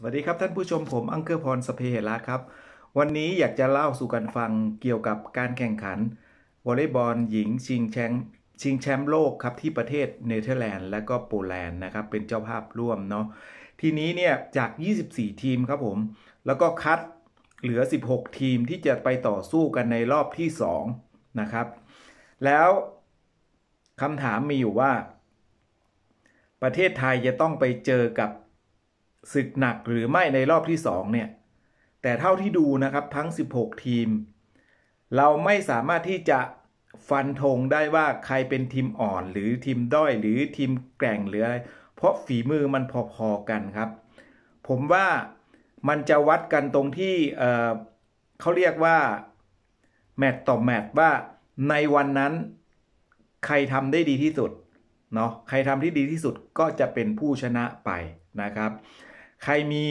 สวัสดีครับ ท่านผู้ชมผม อังเกอร์พรสเพเฮระครับ วันนี้อยากจะเล่าสู่กันฟังเกี่ยวกับการแข่งขันวอลเลย์บอลหญิง ชิงแชมป์ชิงแชมป์โลกครับ ที่ประเทศเนเธอร์แลนด์และก็โปแลนด์นะครับ เป็นเจ้าภาพร่วมเนาะทีนี้เนี่ย จาก 24 ทีมครับผม แล้วก็คัดเหลือ 16 ทีมที่จะไปต่อสู้กันในรอบที่ 2 นะครับแล้วคำถามมีอยู่ว่า ประเทศไทยจะต้องไปเจอกับศึกหนักหรือไม่ในรอบที่2เนี่ยแต่เท่าที่ดูนะครับทั้ง 16 ทีม เราไม่สามารถที่จะฟันธงได้ว่าใครเป็นทีมอ่อน หรือทีมด้อยหรือทีมแกร่งหรืออะไรเพราะฝีมือมันพอๆกันครับ ผมว่ามันจะวัดกันตรงที่เเขาเรียกว่าแมตต์ต่อแมตต์ว่าในวันนั้นใครทำได้ดีที่สุดเนาะใครทำที่ดีที่สุดก็จะเป็นผู้ชนะไปนะครับใครมี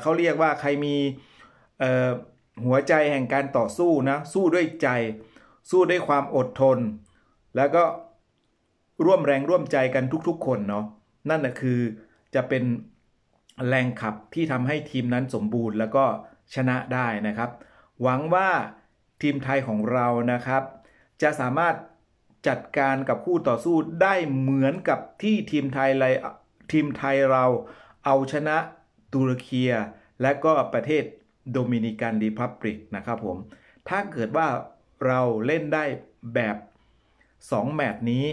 เขาเรียกว่าใครมีหัวใจแห่งการต่อสู้นะ สู้ด้วยใจ สู้ด้วยความอดทน แล้วก็ร่วมแรงร่วมใจกันทุกๆคนเนาะ นั่นนะคือจะเป็นแรงขับที่ทำให้ทีมนั้นสมบูรณ์ แล้วก็ชนะได้นะครับ หวังว่าทีมไทยของเรานะครับ จะสามารถจัดการกับคู่ต่อสู้ได้เหมือนกับที่ทีมไทยทีมไทยเราเอาชนะตุรกีและก็ประเทศ โดมินิกันดีพับริกนะครับผม ถ้าเกิดว่าเราเล่นได้แบบ 2 แมตช์นี้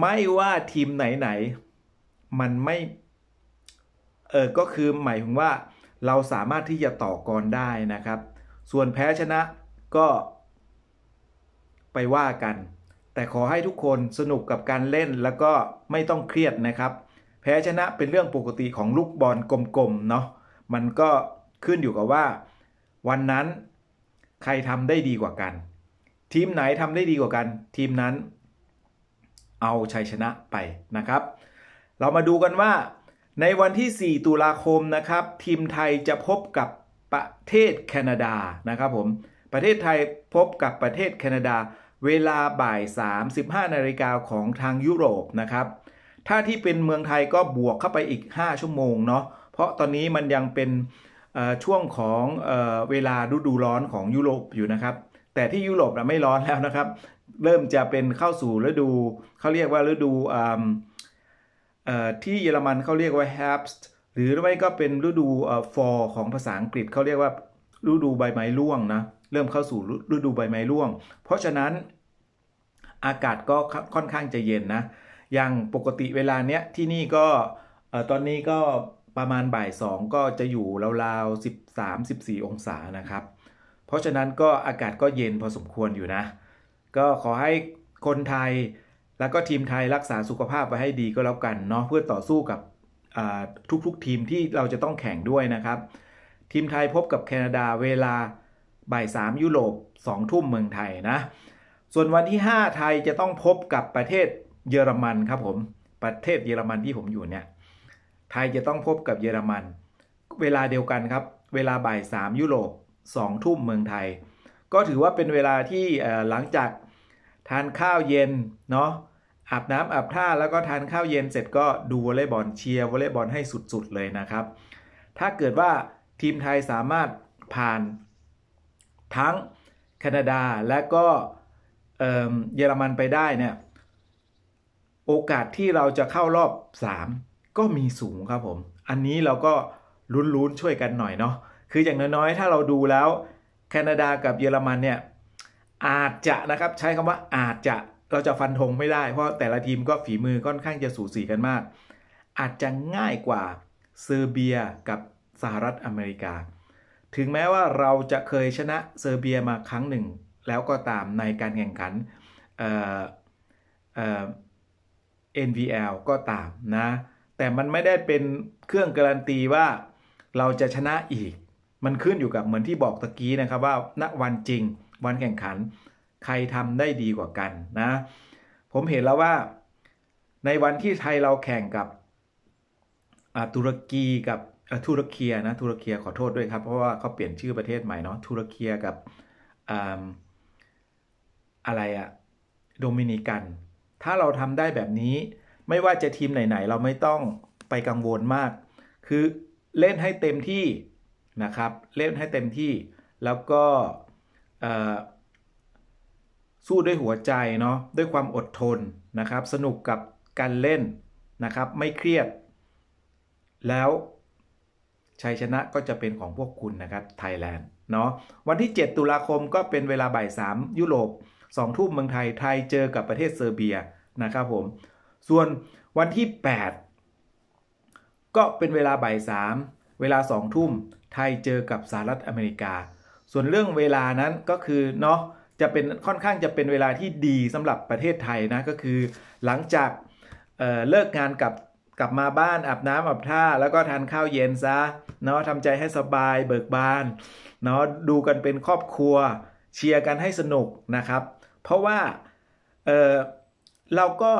ไม่ว่าทีมไหนๆมันไม่เออก็คือหมายถึงว่าเราสามารถที่จะต่อกรได้นะครับ ส่วนแพ้ชนะก็ไปว่ากัน แต่ขอให้ทุกคนสนุกกับการเล่นแล้วก็ไม่ต้องเครียดนะครับแพ้ชนะเป็นเรื่องปกติของลูกบอลกลมๆ เนาะมันก็ขึ้นอยู่กับว่าวันนั้นใครทำได้ดีกว่ากัน ทีมไหนทำได้ดีกว่ากัน ทีมนั้น เอาชัยชนะไปนะครับ เรามาดูกันว่าในวันที่ 4 ตุลาคมนะครับ ทีมไทยจะพบกับประเทศแคนาดานะครับ ผมประเทศไทยพบกับประเทศแคนาดาเวลาบ่าย35 1นาฬิกาของทางยุโรปนะครับถ้าที่เป็นเมืองไทยก็บวกเข้าไปอีก 5 ชั่วโมงเนาะ เพราะตอนนี้มันยังเป็นช่วงของเวลาฤดูร้อนของยุโรปอยู่นะครับ แต่ที่ยุโรปไม่ร้อนแล้วนะครับ เริ่มจะเป็นเข้าสู่ฤดูเขาเรียกว่าฤดูที่เยอรมันเขาเรียกว่า herbst หรือไม่ก็เป็นฤดู fall ของภาษาอังกฤษเขาเรียกว่าฤดูใบไม้ร่วงนะ เริ่มเข้าสู่ฤดูใบไม้ร่วง เพราะฉะนั้นอากาศก็ค่อนข้างจะเย็นนะอย่างปกติเวลาเนี้ยที่นี่ก็ตอนนี้ก็ประมาณ บ่ายสองก็จะอยู่ราวๆสสิาบสี่องศานะครับ เพราะฉะนั้นก็อากาศก็เย็นพอสมควรอยู่นะ ก็ขอให้คนไทยแล้วก็ทีมไทยรักษาสุขภาพ ไว้ให้ดีก็แล้วกันเนาะเพื่อต่อสู้กับทุกๆททีมที่เราจะต้องแข่งด้วยนะครับ ทีมไทยพบกับแคนาดาเวลา บ่ายสามยุโรปสองทุ่มเมืองไทยนะส่วนวันที่ 5 ไทยจะต้องพบกับประเทศเยอรมันครับผม ประเทศเยอรมัน ที่ผมอยู่เนี่ยไทยจะต้องพบกับเยอรมัน เวลาเดียวกันครับเวลาบ่ายสามยุโรปสองทุ่มเมืองไทย ก็ถือว่าเป็นเวลาที่หลังจากทานข้าวเย็นเนาะอาบน้ำอาบท่าแล้วก็ทานข้าวเย็นเสร็จก็ดูวอลเลย์บอลเชียร์วอลเลย์บอลให้สุดๆเลยนะครับถ้าเกิดว่าทีมไทยสามารถผ่านทั้งแคนาดาและก็เยอรมันไปได้เนี่ยโอกาสที่เราจะเข้ารอบ 3 ก็มีสูงครับผม อันนี้เราก็ลุ้นๆ ช่วยกันหน่อยเนาะ คืออย่างน้อยๆ ถ้าเราดูแล้วแคนาดากับเยอรมันเนี่ย อาจจะนะครับ ใช้คำว่าอาจจะ เราจะฟันธงไม่ได้ เพราะแต่ละทีมก็ฝีมือค่อนข้างจะสูสีกันมาก อาจจะง่ายกว่าเซอร์เบียกับสหรัฐอเมริกา ถึงแม้ว่าเราจะเคยชนะเซอร์เบียมาครั้งหนึ่ง แล้วก็ตามในการแข่งขัน NVL ก็ตามนะ แต่มันไม่ได้เป็นเครื่องการันตีว่าเราจะชนะอีก มันขึ้นอยู่กับเหมือนที่บอกตะกี้นะครับว่า ณ วันจริง วันแข่งขัน ใครทำได้ดีกว่ากันนะ ผมเห็นแล้วว่าในวันที่ไทยเราแข่งกับตุรกีกับตุรกียนะตุรกียขอโทษด้วยครับ เพราะว่าเขาเปลี่ยนชื่อประเทศใหม่เนาะตุรกียกับอะไรอะโดมินิกันถ้าเราทำได้แบบนี้ไม่ว่าจะทีมไหนๆ เราไม่ต้องไปกังวลมาก คือเล่นให้เต็มที่นะครับ เล่นให้เต็มที่ แล้วก็สู้ด้วยหัวใจเนาะด้วยความอดทนนะครับ สนุกกับการเล่นนะครับ ไม่เครียด แล้วชัยชนะก็จะเป็นของพวกคุณนะครับ ไทยแลนด์เนาะวันที่ 7 ตุลาคมก็เป็นเวลาบ่าย3ยุโรปสองทุ่มเมืองไทย ไทยเจอกับประเทศเซอร์เบียนะครับผมส่วนวันที่ 8 ก็เป็นเวลาบ่ายสามเวลาสองทุ่มไทยเจอกับสหรัฐอเมริกา ส่วนเรื่องเวลานั้นก็คือเนาะจะเป็นค่อนข้างจะเป็นเวลาที่ดีสำหรับประเทศไทยนะก็คือ หลังจากเเลิกงานกับกลับมาบ้านอาบน้ำอาบท่าแล้วก็ทานข้าวเย็นซะเนาะทำใจให้สบายเบิกบานเนาะดูกันเป็นครอบครัวเชียร์กันให้สนุกนะครับ เพราะว่า เออเราก็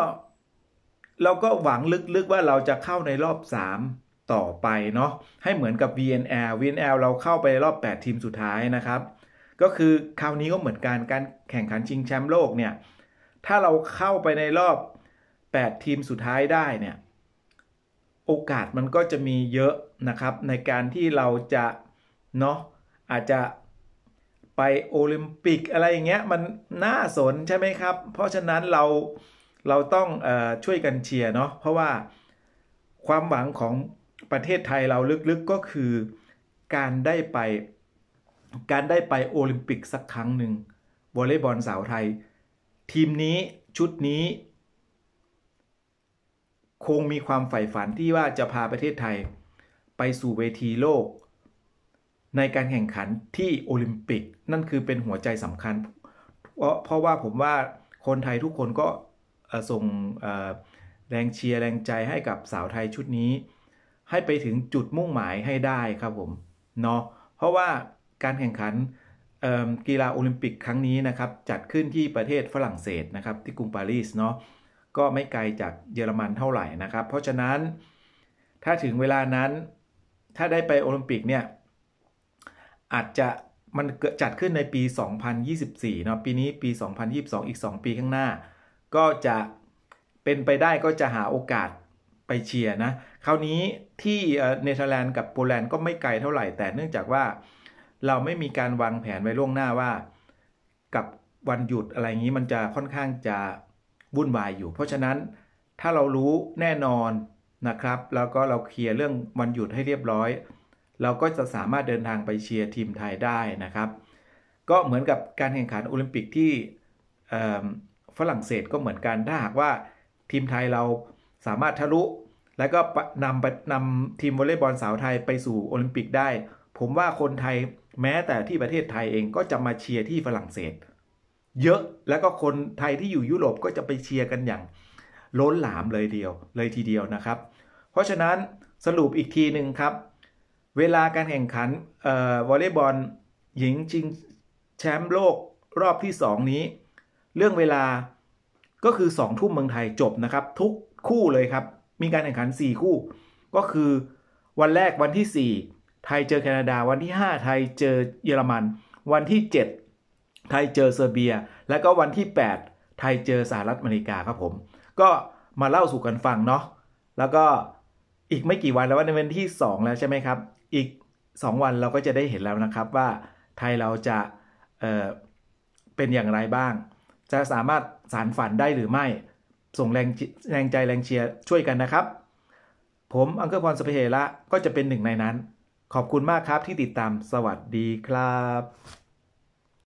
เราก็หวังลึกๆว่าเราจะเข้าในรอบ3ต่อไปเนาะ ให้เหมือนกับ VNL VNL เราเข้าไปรอบ 8 ทีมสุดท้ายนะครับ ก็คือคราวนี้ก็เหมือนกันการแข่งขันชิงแชมป์โลกเนี่ย ถ้าเราเข้าไปในรอบ 8 ทีมสุดท้ายได้เนี่ย โอกาสมันก็จะมีเยอะนะครับในการที่เราจะ เนาะ อาจจะไปโอลิมปิกอะไรอย่างเงี้ยมันน่าสนใช่ไหมครับ เพราะฉะนั้นเราเราต้องอช่วยกันเชียร์เนาะเพราะว่าความหวังของประเทศไทยเราลึกๆก็คือการได้ไปการได้ไปโอลิมปิกสักครั้งหนึ่งวอลเลย์บอลสาวไทย ทีมนี้ชุดนี้ คงมีความใฝ่ฝันที่ว่าจะพาประเทศไทยไปสู่เวทีโลกในการแข่งขันที่โอลิมปิกนั่นคือเป็นหัวใจสำคัญ เพราะเพราะว่าผมว่าคนไทยทุกคนก็ส่งแรงเชียร์แรงใจให้กับสาวไทยชุดนี้ ให้ไปถึงจุดมุ่งหมายให้ได้ครับผมเนาะ เพราะว่าการแข่งขันกีฬาโอลิมปิกครั้งนี้นะครับจัดขึ้นที่ประเทศฝรั่งเศสนะครับที่กรุงปารีสเนาะก็ไม่ไกลจากเยอรมันเท่าไหร่นะครับ เพราะฉะนั้นถ้าถึงเวลานั้น ถ้าได้ไปโอลิมปิกเนี่ยอาจจะมันเกิดจัดขึ้นในปี 2024เนาะปีนี้ปี 2022 อีก 2 ปีข้างหน้า ก็จะเป็นไปได้ก็จะหาโอกาสไปเชียร์นะ คราวนี้ที่เนเธอร์แลนด์กับโปแลนด์ก็ไม่ไกลเท่าไหร่ แต่เนื่องจากว่าเราไม่มีการวางแผนไว้ล่วงหน้าว่ากับวันหยุดอะไรอย่างนี้มันจะค่อนข้างจะวุ่นวายอยู่ เพราะฉะนั้นถ้าเรารู้แน่นอนนะครับ แล้วก็เราเคลียร์เรื่องวันหยุดให้เรียบร้อยเราก็จะสามารถเดินทางไปเชียร์ทีมไทยได้นะครับ ก็เหมือนกับการแข่งขันโอลิมปิกที่ฝรั่งเศสก็เหมือนกัน ถ้าหากว่าทีมไทยเราสามารถทะลุแล้วก็นำไปนำทีมวอลเลย์บอลสาวไทยไปสู่โอลิมปิกได้ ผมว่าคนไทยแม้แต่ที่ประเทศไทยเองก็จะมาเชียร์ที่ฝรั่งเศส เยอะแล้วก็คนไทยที่อยู่ยุโรปก็จะไปเชียร์กันอย่างล้นหลามเลยเดียวเลยทีเดียวนะครับ เพราะฉะนั้นสรุปอีกทีหนึ่งครับเวลาการแข่งขันวอลเลย์บอลหญิงชิงแชมป์โลกรอบที่ 2 นี้ เรื่องเวลาก็คือ 2 ทุ่มเมืองไทยจบนะครับ ทุกคู่เลยครับมีการแข่งขัน 4 คู่ ก็คือวันแรกวันที่ 4 ไทยเจอแคนาดาวันที่ 5 ไทยเจอเยอรมัน วันที่ 7 ไทยเจอเซอร์เบียและก็วันที่ 8 ไทยเจอสหรัฐอเมริกาครับผมก็มาเล่าสู่กันฟังเนาะแล้วก็อีกไม่กี่วันแล้ววัน้เป็นที่ 2 แล้วใช่ไหมครับอีก 2 วันเราก็จะได้เห็นแล้วนะครับว่าไทยเราจะเเป็นอย่างไรบ้าง จะสามารถสารฝันได้หรือไม่ส่งแรงแรงใจแรงเชียร์ช่วยกันนะครับ ผมอังเกอร์พรสเปเฮละก็จะเป็นหนึ่งในนั้น ขอบคุณมากครับที่ติดตามสวัสดีครับ